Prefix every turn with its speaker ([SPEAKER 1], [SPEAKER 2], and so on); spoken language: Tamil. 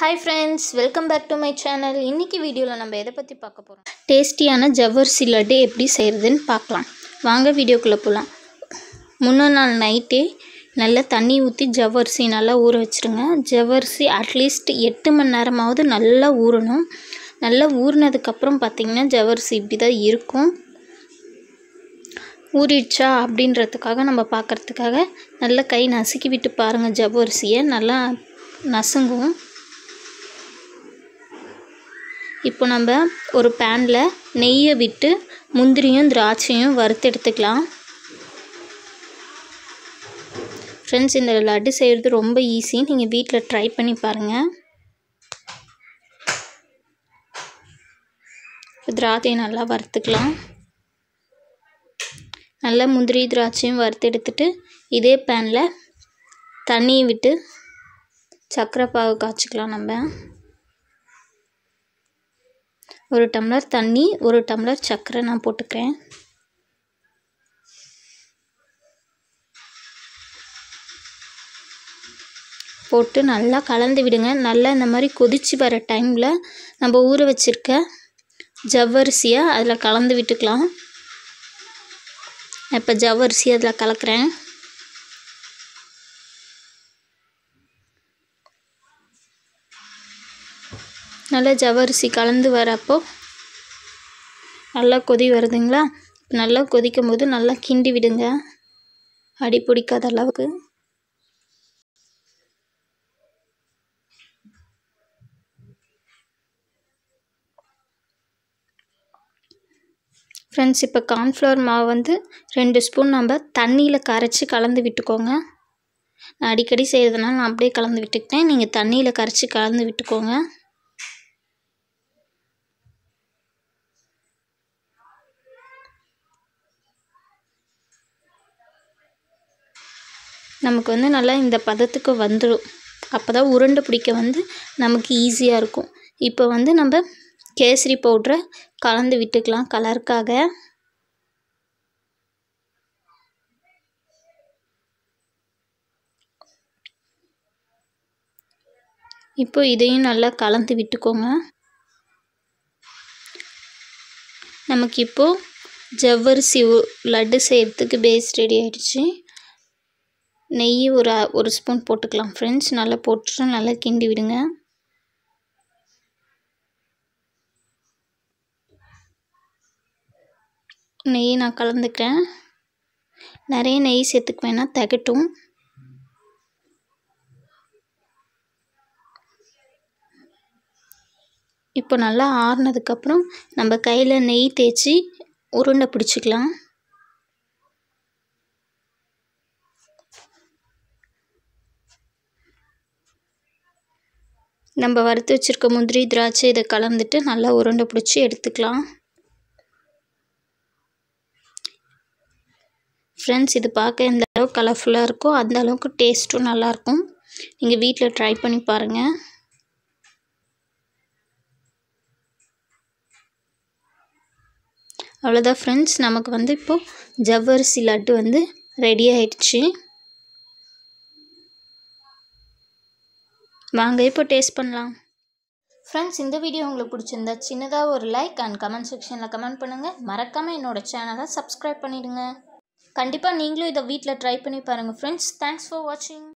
[SPEAKER 1] hi friends welcome back to my channel இன்றைக்கி வீடியோவில் நம்ம எதை பற்றி பார்க்க போகிறோம் டேஸ்டியான ஜவ்வரிசி லட்டு எப்படி செய்கிறதுன்னு பார்க்கலாம் வாங்க வீடியோக்குள்ளே போகலாம் முன்னே நாள் நைட்டே நல்லா தண்ணி ஊற்றி ஜவ்வரிசி நல்லா ஊற வச்சுருங்க ஜவ்வரிசி அட்லீஸ்ட் எட்டு மணி நேரமாவது நல்லா ஊறணும் நல்லா ஊறினதுக்கப்புறம் பார்த்திங்கன்னா ஜவ்வரிசி இப்படி தான் இருக்கும் ஊறிடுச்சா அப்படின்றதுக்காக நம்ம பார்க்குறதுக்காக நல்லா கை நசுக்கி விட்டு பாருங்கள் ஜவ்வரிசியை நல்லா நசுங்கும் இப்போ நம்ம ஒரு பேனில் நெய்யை விட்டு முந்திரியும் திராட்சையும் வறுத்து எடுத்துக்கலாம் ஃப்ரெண்ட்ஸ் இந்த லட்டு செய்கிறது ரொம்ப ஈஸி நீங்கள் வீட்டில் ட்ரை பண்ணி பாருங்கள் திராட்சையை நல்லா வறுத்துக்கலாம் நல்லா முந்திரி திராட்சையும் வறுத்து எடுத்துட்டு இதே பேனில் தண்ணியை விட்டு சக்கரை பாகு காய்ச்சிக்கலாம் நம்ம ஒரு டம்ளர் தண்ணி ஒரு டம்ளர் சர்க்கரை நான் போட்டுக்கிறேன் போட்டு நல்லா கலந்து விடுங்க நல்லா இந்த மாதிரி கொதித்து வர டைமில் நம்ம ஊற வச்சுருக்க ஜவ்வரிசியை அதில் கலந்து விட்டுக்கலாம் இப்போ ஜவ்வரிசி அதில் கலக்கிறேன் நல்லா ஜவரிசி கலந்து வரப்போ நல்லா கொதி வருதுங்களா நல்லா கொதிக்கும் போது நல்லா கிண்டி விடுங்க அடி பிடிக்காத அளவுக்கு ஃப்ரெண்ட்ஸ் இப்போ கார்ன்ஃப்ளவர் மாவு வந்து ரெண்டு ஸ்பூன் நம்ம தண்ணியில் கரைச்சி கலந்து விட்டுக்கோங்க நான் அடிக்கடி செய்கிறதுனால நான் அப்படியே கலந்து விட்டுக்கிட்டேன் நீங்கள் தண்ணியில் கரைச்சி கலந்து விட்டுக்கோங்க நமக்கு வந்து நல்லா இந்த பதத்துக்கு வந்துடும் அப்போ தான் உருண்டை பிடிக்க வந்து நமக்கு ஈஸியாக இருக்கும் இப்போ வந்து நம்ம கேசரி பவுட்ரை கலந்து விட்டுக்கலாம் கலருக்காக இப்போ இதையும் நல்லா கலந்து விட்டுக்கோங்க நமக்கு இப்போது ஜவ்வரிசி லட்டு செய்கிறதுக்கு பேஸ் ரெடி ஆகிடுச்சு நெய் ஒரு ஒரு ஸ்பூன் போட்டுக்கலாம் ஃப்ரெண்ட்ஸ் நல்லா போட்டு நல்லா கிண்டி விடுங்க நெய் நான் கலந்துக்கிறேன் நிறைய நெய் சேர்த்துக்கு வேணால் தகட்டும் இப்போ நல்லா ஆறுனதுக்கப்புறம் நம்ம கையில் நெய் தேய்ச்சி உருண்டை பிடிச்சிக்கலாம் நம்ம வறுத்து வச்சுருக்க முந்திரி திராட்சை இதை கலந்துட்டு நல்லா உருண்டை பிடிச்சி எடுத்துக்கலாம் ஃப்ரெண்ட்ஸ் இது பார்க்க எந்த அளவுக்கு கலர்ஃபுல்லாக இருக்கோ அந்த அளவுக்கு டேஸ்ட்டும் நல்லாயிருக்கும் நீங்கள் வீட்டில் ட்ரை பண்ணி பாருங்கள் அவ்வளோதான் ஃப்ரெண்ட்ஸ் நமக்கு வந்து இப்போது ஜவ்வரிசி லட்டு வந்து ரெடி ஆயிடுச்சு வாங்க இப்போ டேஸ்ட் பண்ணலாம் ஃப்ரெண்ட்ஸ் இந்த வீடியோ உங்களுக்கு பிடிச்சிருந்தா சின்னதாக ஒரு லைக் அண்ட் கமெண்ட் செக்ஷனில் கமெண்ட் பண்ணுங்கள் மறக்காமல் என்னோடய சேனலை சப்ஸ்கிரைப் பண்ணிவிடுங்க கண்டிப்பாக நீங்களும் இதை வீட்டில் ட்ரை பண்ணி பாருங்கள் ஃப்ரெண்ட்ஸ் தேங்க்ஸ் ஃபார் வாட்சிங்